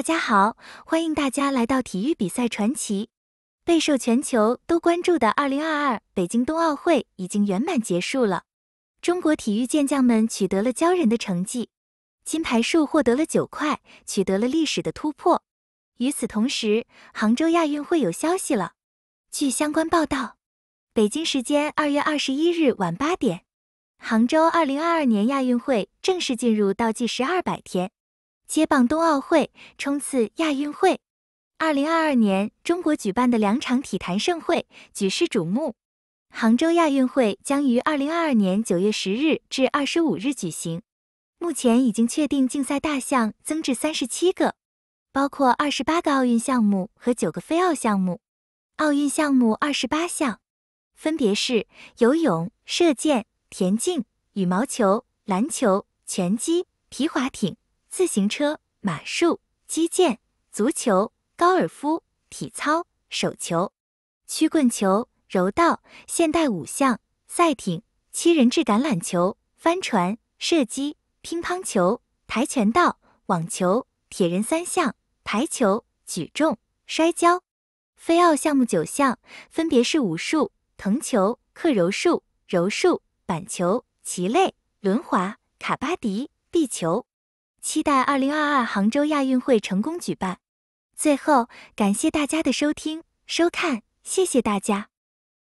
大家好，欢迎大家来到体育比赛传奇。备受全球都关注的2022北京冬奥会已经圆满结束了，中国体育健将们取得了骄人的成绩，金牌数获得了九块，取得了历史的突破。与此同时，杭州亚运会有消息了。据相关报道，北京时间2月21日晚八点，杭州2022年亚运会正式进入倒计时二百天。接棒冬奥会，冲刺亚运会。二零二二年中国举办的两场体坛盛会举世瞩目。杭州亚运会将于二零二二年九月十日至二十五日举行。目前已经确定竞赛大项增至三十七个，包括二十八个奥运项目和九个非奥项目。奥运项目二十八项，分别是游泳、射箭、田径、羽毛球、篮球、拳击、皮划艇。自行车、马术、击剑、足球、高尔夫、体操、手球、曲棍球、柔道、现代五项、赛艇、七人制橄榄球、帆船、射击、乒乓球、跆拳道、网球、铁人三项、排球、举重、摔跤、非奥项目九项分别是武术、藤球、克柔术、柔术、板球、棋类、轮滑、卡巴迪、壁球。期待二零二二杭州亚运会成功举办。最后，感谢大家的收听、收看，谢谢大家。